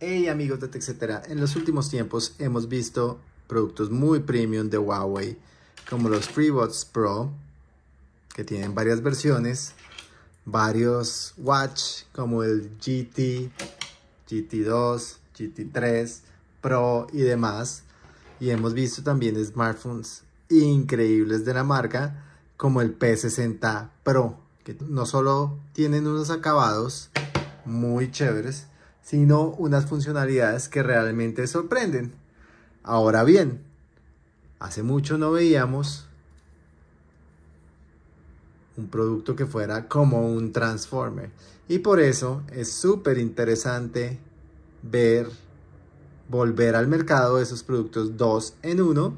Hey amigos de TechCetera, en los últimos tiempos hemos visto productos muy premium de Huawei, como los FreeBuds Pro, que tienen varias versiones, varios watch, como el GT, GT2, GT3, Pro y demás. Y hemos visto también smartphones increíbles de la marca, como el P60 Pro, que no solo tienen unos acabados muy chéveres, sino unas funcionalidades que realmente sorprenden. Ahora bien, hace mucho no veíamos un producto que fuera como un transformer y por eso es súper interesante ver volver al mercado esos productos dos en uno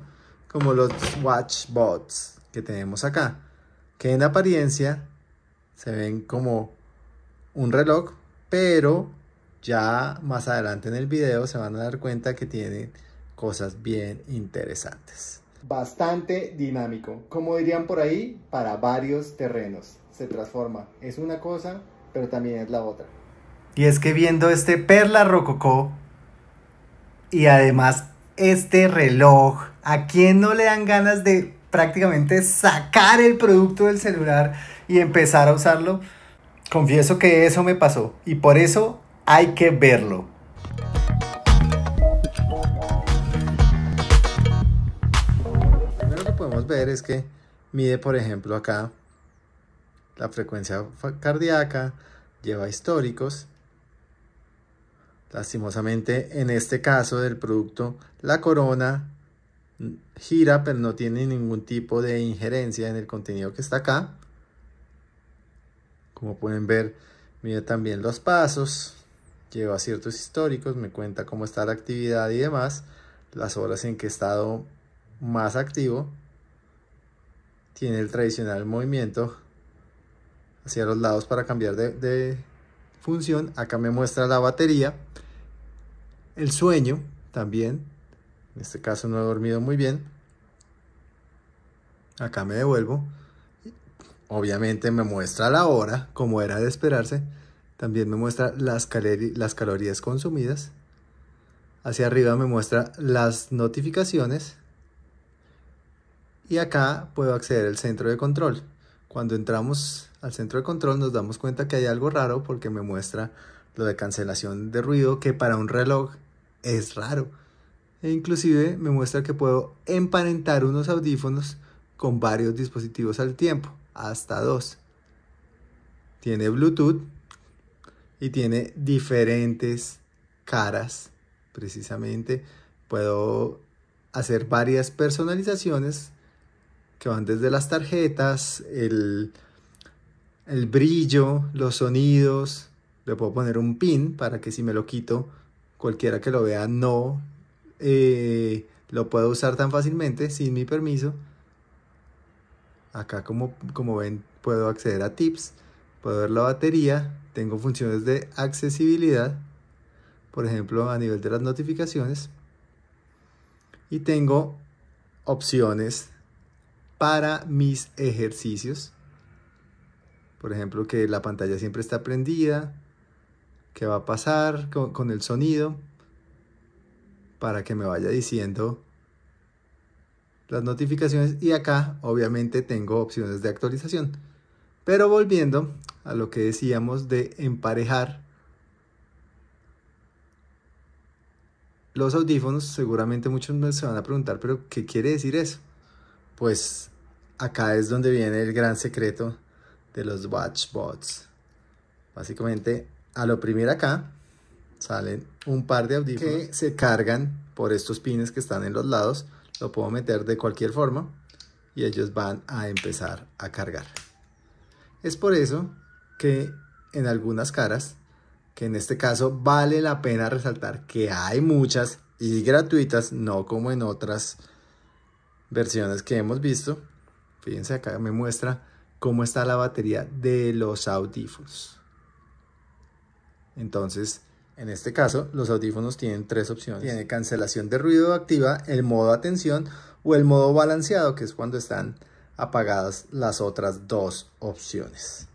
como los watchbots que tenemos acá que en apariencia se ven como un reloj pero ya más adelante en el video se van a dar cuenta que tiene cosas bien interesantes. Bastante dinámico, como dirían por ahí, para varios terrenos. Se transforma, es una cosa, pero también es la otra. Y es que viendo este perla rococó y además este reloj, ¿a quién no le dan ganas de prácticamente sacar el producto del celular y empezar a usarlo? Confieso que eso me pasó y por eso hay que verlo. Primero que podemos ver es que mide, por ejemplo, acá la frecuencia cardíaca, lleva históricos. Lastimosamente, en este caso del producto, la corona gira, pero no tiene ningún tipo de injerencia en el contenido que está acá. Como pueden ver, mide también los pasos lleva ciertos históricos, me cuenta cómo está la actividad y demás, las horas en que he estado más activo, tiene el tradicional movimiento hacia los lados para cambiar de, de función, acá me muestra la batería, el sueño también, en este caso no he dormido muy bien, acá me devuelvo, obviamente me muestra la hora como era de esperarse, también me muestra las, calorías consumidas. Hacia arriba me muestra las notificaciones. Y acá puedo acceder al centro de control. Cuando entramos al centro de control nos damos cuenta que hay algo raro porque me muestra lo de cancelación de ruido que para un reloj es raro. E inclusive me muestra que puedo emparentar unos audífonos con varios dispositivos al tiempo, hasta dos. Tiene Bluetooth y tiene diferentes caras, precisamente. Puedo hacer varias personalizaciones que van desde las tarjetas, el, el brillo, los sonidos. Le puedo poner un pin para que si me lo quito, cualquiera que lo vea no eh, lo pueda usar tan fácilmente sin mi permiso. Acá como, como ven puedo acceder a tips puedo ver la batería, tengo funciones de accesibilidad, por ejemplo a nivel de las notificaciones, y tengo opciones para mis ejercicios, por ejemplo que la pantalla siempre está prendida, qué va a pasar con el sonido, para que me vaya diciendo las notificaciones y acá obviamente tengo opciones de actualización. Pero volviendo a lo que decíamos de emparejar los audífonos, seguramente muchos me se van a preguntar, pero ¿qué quiere decir eso? Pues acá es donde viene el gran secreto de los watchbots. Básicamente, al oprimir acá, salen un par de audífonos que se cargan por estos pines que están en los lados. Lo puedo meter de cualquier forma y ellos van a empezar a cargar. Es por eso que en algunas caras, que en este caso vale la pena resaltar que hay muchas y gratuitas, no como en otras versiones que hemos visto. Fíjense acá me muestra cómo está la batería de los audífonos. Entonces, en este caso, los audífonos tienen tres opciones. Tiene cancelación de ruido activa, el modo atención o el modo balanceado, que es cuando están apagadas las otras dos opciones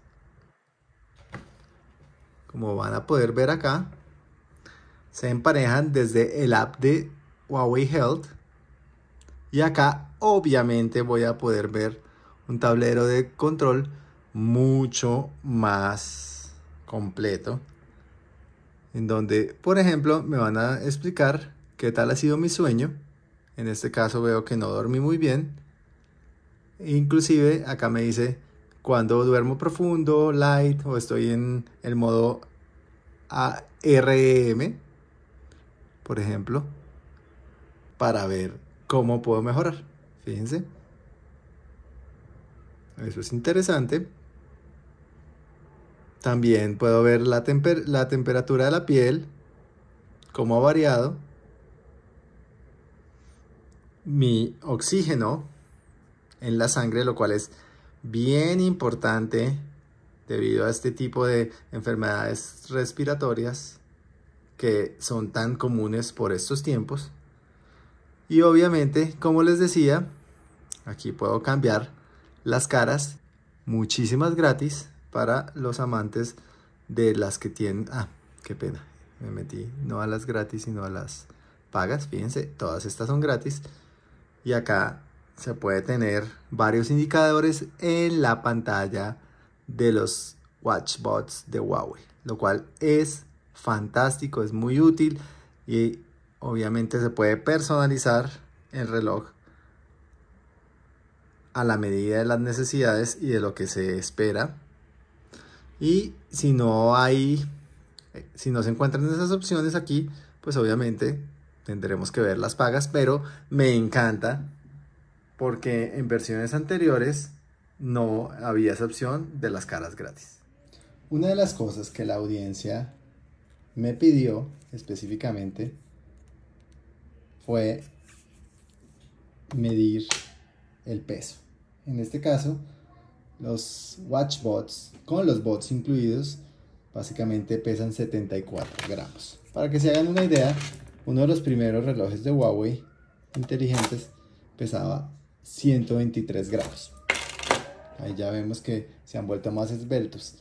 como van a poder ver acá, se emparejan desde el app de Huawei Health. Y acá obviamente voy a poder ver un tablero de control mucho más completo. En donde, por ejemplo, me van a explicar qué tal ha sido mi sueño. En este caso veo que no dormí muy bien. Inclusive acá me dice cuando duermo profundo, light, o estoy en el modo ARM, por ejemplo, para ver cómo puedo mejorar. Fíjense. Eso es interesante. También puedo ver la, la temperatura de la piel, cómo ha variado. Mi oxígeno en la sangre, lo cual es bien importante debido a este tipo de enfermedades respiratorias que son tan comunes por estos tiempos. Y obviamente, como les decía, aquí puedo cambiar las caras. Muchísimas gratis para los amantes de las que tienen... Ah, qué pena. Me metí no a las gratis, sino a las pagas. Fíjense, todas estas son gratis. Y acá se puede tener varios indicadores en la pantalla de los watchbots de Huawei, lo cual es fantástico, es muy útil y obviamente se puede personalizar el reloj a la medida de las necesidades y de lo que se espera. Y si no hay, si no se encuentran esas opciones aquí, pues obviamente tendremos que ver las pagas, pero me encanta porque en versiones anteriores no había esa opción de las caras gratis. Una de las cosas que la audiencia me pidió específicamente fue medir el peso. En este caso, los watchbots con los bots incluidos básicamente pesan 74 gramos. Para que se hagan una idea, uno de los primeros relojes de Huawei inteligentes pesaba 123 grados. Ahí ya vemos que se han vuelto más esbeltos.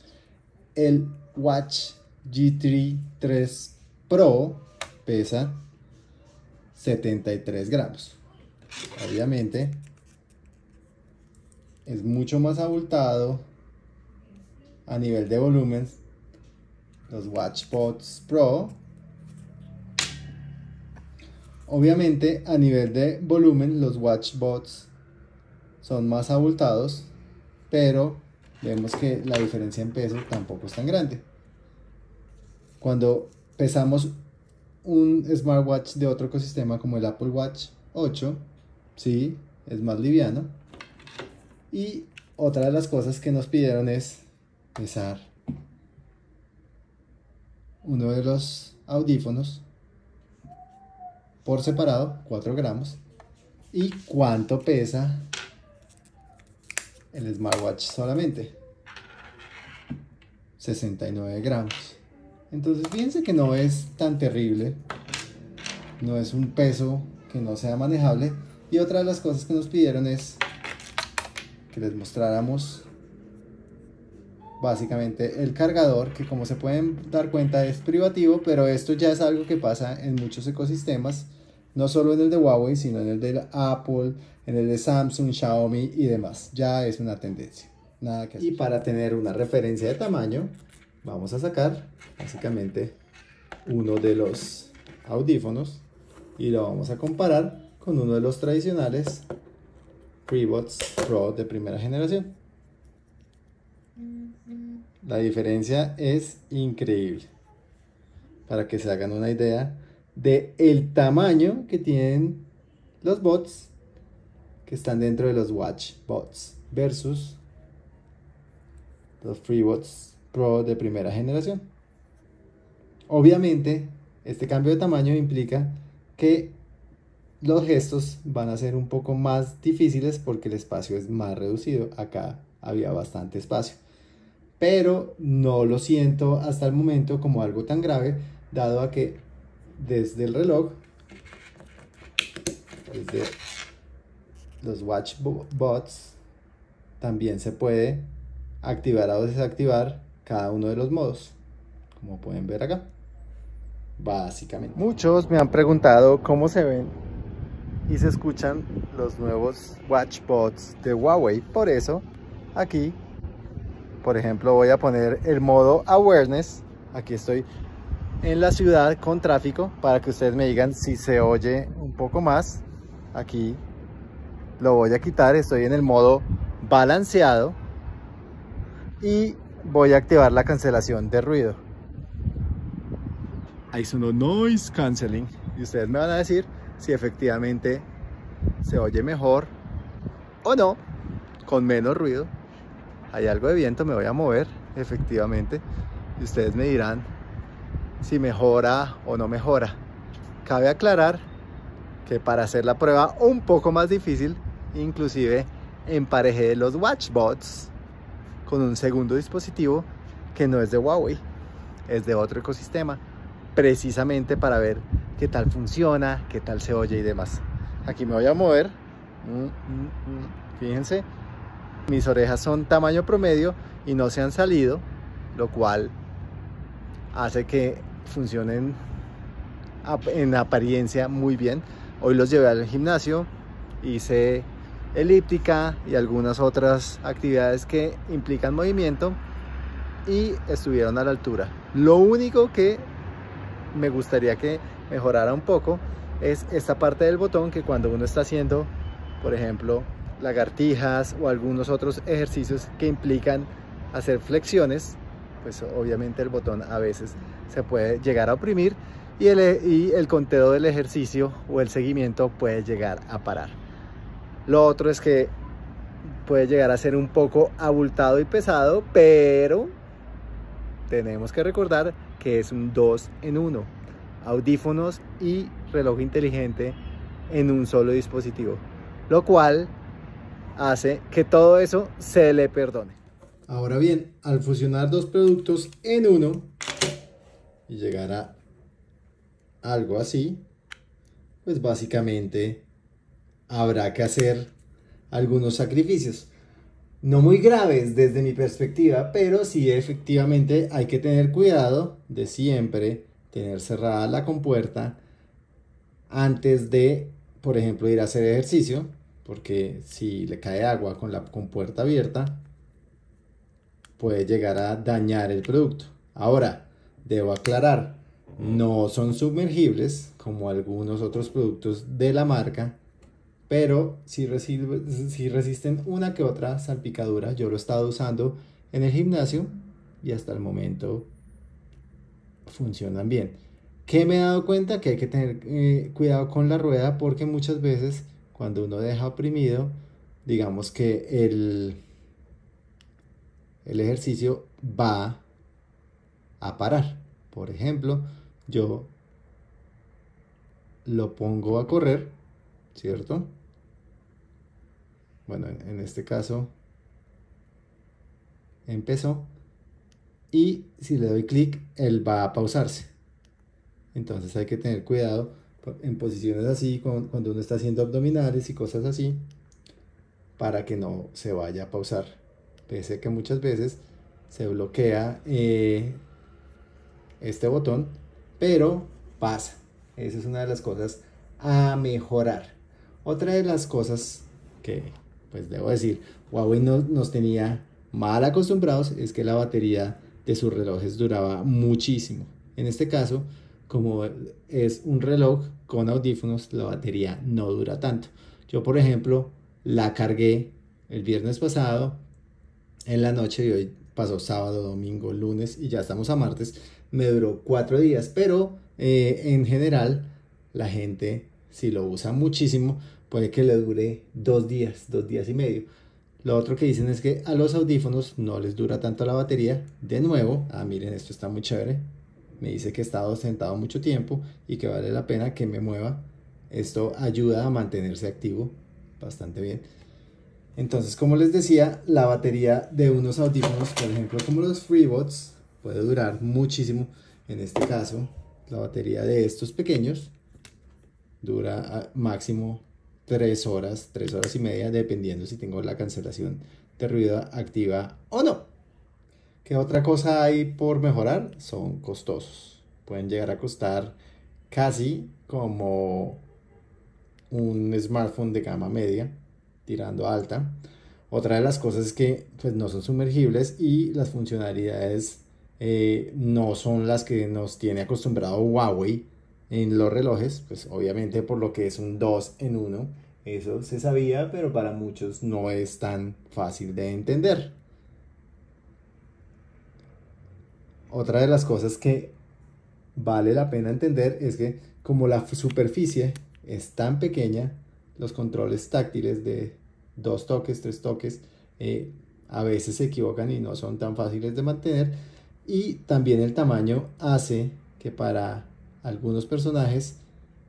El Watch G3 3 Pro pesa 73 gramos. Obviamente es mucho más abultado a nivel de volumen. Los Watchbots Pro. Obviamente a nivel de volumen los WatchBots son más abultados, pero vemos que la diferencia en peso tampoco es tan grande. Cuando pesamos un smartwatch de otro ecosistema como el Apple Watch 8, sí, es más liviano. Y otra de las cosas que nos pidieron es pesar uno de los audífonos por separado, 4 gramos, y cuánto pesa el smartwatch solamente. 69 gramos. Entonces fíjense que no es tan terrible. No es un peso que no sea manejable. Y otra de las cosas que nos pidieron es que les mostráramos básicamente el cargador que como se pueden dar cuenta es privativo pero esto ya es algo que pasa en muchos ecosistemas no solo en el de Huawei, sino en el de Apple, en el de Samsung, Xiaomi y demás. Ya es una tendencia. Nada que Y para tener una referencia de tamaño, vamos a sacar básicamente uno de los audífonos y lo vamos a comparar con uno de los tradicionales FreeBots Pro de primera generación. La diferencia es increíble. Para que se hagan una idea, de el tamaño que tienen los bots que están dentro de los watch bots versus los FreeBots Pro de primera generación. Obviamente, este cambio de tamaño implica que los gestos van a ser un poco más difíciles porque el espacio es más reducido. Acá había bastante espacio. Pero no lo siento hasta el momento como algo tan grave, dado a que desde el reloj, desde los watch bots, también se puede activar o desactivar cada uno de los modos, como pueden ver acá, básicamente. Muchos me han preguntado cómo se ven y se escuchan los nuevos watch bots de Huawei, por eso aquí, por ejemplo, voy a poner el modo awareness, aquí estoy en la ciudad con tráfico para que ustedes me digan si se oye un poco más. Aquí lo voy a quitar, estoy en el modo balanceado y voy a activar la cancelación de ruido. Ahí sonó noise canceling y ustedes me van a decir si efectivamente se oye mejor o no, con menos ruido. Hay algo de viento, me voy a mover efectivamente y ustedes me dirán si mejora o no mejora. Cabe aclarar que para hacer la prueba un poco más difícil, inclusive emparejé los watchbots con un segundo dispositivo que no es de Huawei, es de otro ecosistema, precisamente para ver qué tal funciona, qué tal se oye y demás. Aquí me voy a mover. Mm, mm, mm, fíjense, mis orejas son tamaño promedio y no se han salido, lo cual hace que funcionen en apariencia muy bien. Hoy los llevé al gimnasio, hice elíptica y algunas otras actividades que implican movimiento y estuvieron a la altura. Lo único que me gustaría que mejorara un poco es esta parte del botón que cuando uno está haciendo, por ejemplo, lagartijas o algunos otros ejercicios que implican hacer flexiones, pues obviamente el botón a veces se puede llegar a oprimir eh, y el, conteo del ejercicio o el seguimiento puede llegar a parar. Lo otro es que puede llegar a ser un poco abultado y pesado, pero tenemos que recordar que es un 2 en 1. Audífonos y reloj inteligente en un solo dispositivo, lo cual hace que todo eso se le perdone. Ahora bien, al fusionar dos productos en uno y llegar a algo así, pues básicamente habrá que hacer algunos sacrificios. No muy graves desde mi perspectiva, pero sí efectivamente hay que tener cuidado de siempre tener cerrada la compuerta antes de, por ejemplo, ir a hacer ejercicio, porque si le cae agua con la compuerta abierta, puede llegar a dañar el producto. Ahora, debo aclarar, no son sumergibles como algunos otros productos de la marca, pero si, si resisten una que otra salpicadura, yo lo he estado usando en el gimnasio y hasta el momento funcionan bien. Que me he dado cuenta que hay que tener eh, cuidado con la rueda porque muchas veces cuando uno deja oprimido, digamos que el, el ejercicio va a parar. Por ejemplo, yo lo pongo a correr, ¿cierto? Bueno, en este caso empezó y si le doy clic, él va a pausarse. Entonces hay que tener cuidado en posiciones así, cuando uno está haciendo abdominales y cosas así, para que no se vaya a pausar pese que muchas veces se bloquea eh, este botón, pero pasa. Esa es una de las cosas a mejorar. Otra de las cosas que, pues debo decir, Huawei nos tenía mal acostumbrados es que la batería de sus relojes duraba muchísimo. En este caso, como es un reloj con audífonos, la batería no dura tanto. Yo, por ejemplo, la cargué el viernes pasado en la noche y hoy pasó sábado, domingo, lunes y ya estamos a martes. Me duró cuatro días, pero eh, en general la gente si lo usa muchísimo puede que le dure dos días, dos días y medio. Lo otro que dicen es que a los audífonos no les dura tanto la batería. De nuevo, ah, miren, esto está muy chévere. Me dice que he estado sentado mucho tiempo y que vale la pena que me mueva. Esto ayuda a mantenerse activo bastante bien. Entonces, como les decía, la batería de unos audífonos, por ejemplo, como los FreeBots, puede durar muchísimo. En este caso, la batería de estos pequeños dura ah, máximo 3 horas, 3 horas y media, dependiendo si tengo la cancelación de ruido activa o no. ¿Qué otra cosa hay por mejorar? Son costosos. Pueden llegar a costar casi como un smartphone de gama media tirando alta. Otra de las cosas es que pues, no son sumergibles y las funcionalidades eh, no son las que nos tiene acostumbrado Huawei en los relojes, pues obviamente por lo que es un 2 en 1, eso se sabía, pero para muchos no es tan fácil de entender. Otra de las cosas que vale la pena entender es que como la superficie es tan pequeña, los controles táctiles de dos toques, tres toques, eh, a veces se equivocan y no son tan fáciles de mantener. Y también el tamaño hace que para algunos personajes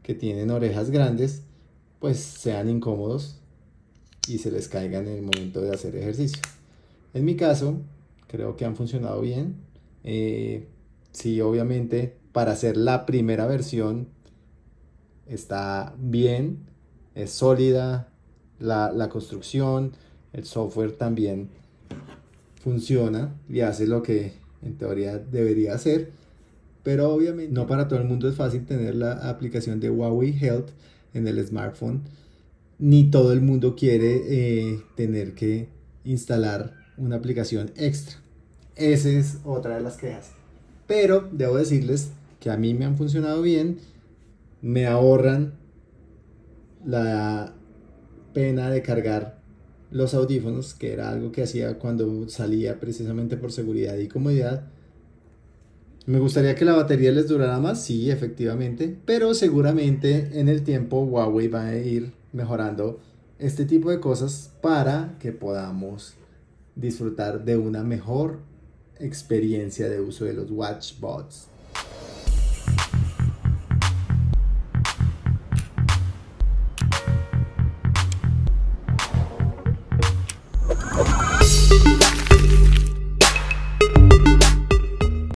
que tienen orejas grandes, pues sean incómodos y se les caigan en el momento de hacer ejercicio. En mi caso, creo que han funcionado bien. Eh, sí, obviamente, para hacer la primera versión está bien, es sólida la, construcción, el software también funciona y hace lo que en teoría debería hacer. Pero obviamente no para todo el mundo es fácil tener la aplicación de Huawei Health en el smartphone. Ni todo el mundo quiere eh, tener que instalar una aplicación extra. Esa es otra de las quejas. Pero debo decirles que a mí me han funcionado bien. Me ahorran la pena de cargar los audífonos, que era algo que hacía cuando salía precisamente por seguridad y comodidad. Me gustaría que la batería les durara más, sí, efectivamente, pero seguramente en el tiempo Huawei va a ir mejorando este tipo de cosas para que podamos disfrutar de una mejor experiencia de uso de los watchbots.